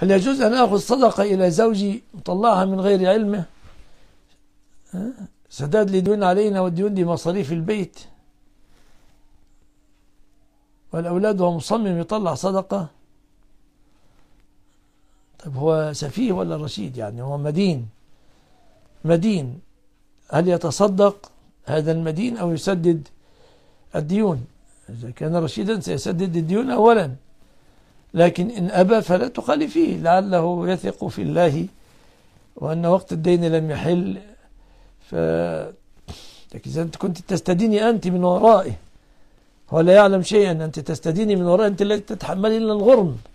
هل يجوز أن آخذ صدقة إلى زوجي وطلعها من غير علمه سداد لي ديون علينا والديون دي مصاريف البيت والأولاد هو مصمم يطلع صدقة طب هو سفيه ولا رشيد يعني هو مدين مدين هل يتصدق هذا المدين أو يسدد الديون إذا كان رشيدا سيسدد الديون أولا لكن إن أبى فلا تخالفيه لعله يثق في الله وأن وقت الدين لم يحل ف لكن إذا كنت تستديني أنت من ورائه هو لا يعلم شيئا أنت تستديني من ورائه أنت لا تتحملي الغرم